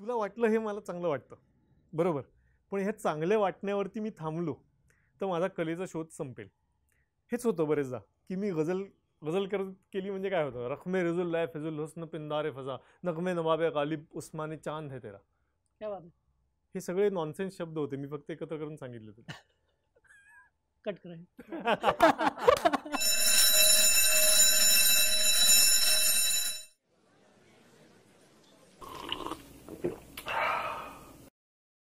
तुला वाटलं हे मला चांगलं वाटतं बरोबर पण ह्या चांगल्या वाटण्यावरती मी थांबलो तर माझा कलेचा शोध संपेल हेच होतं बरेचदा की मी गझल गझल करत केली म्हणजे काय होतं रखमे रजुल लाय फजुल हुस्न पिंदारे फजा नगमे नवाबे गालिब उस्माने चांद है तेरा हे सगळे नॉनसेन्स शब्द होते मी फक्त एकत्र करून सांगितले तुला कट कर